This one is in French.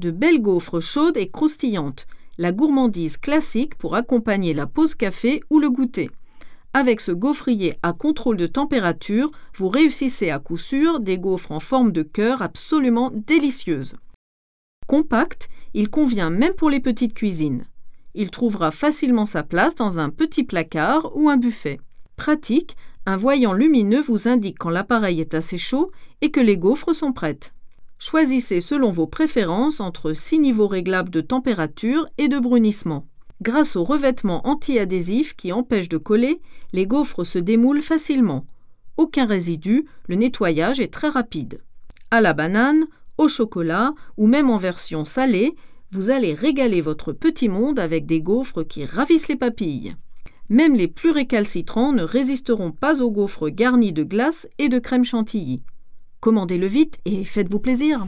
de belles gaufres chaudes et croustillantes, la gourmandise classique pour accompagner la pause café ou le goûter. Avec ce gaufrier à contrôle de température, vous réussissez à coup sûr des gaufres en forme de cœur absolument délicieuses. Compact, il convient même pour les petites cuisines. Il trouvera facilement sa place dans un petit placard ou un buffet. Pratique, un voyant lumineux vous indique quand l'appareil est assez chaud et que les gaufres sont prêtes. Choisissez selon vos préférences entre 6 niveaux réglables de température et de brunissement. Grâce au revêtement anti-adhésif qui empêche de coller, les gaufres se démoulent facilement. Aucun résidu, le nettoyage est très rapide. À la banane, au chocolat ou même en version salée, vous allez régaler votre petit monde avec des gaufres qui ravissent les papilles. Même les plus récalcitrants ne résisteront pas aux gaufres garnis de glace et de crème chantilly commandez-le vite et faites-vous plaisir.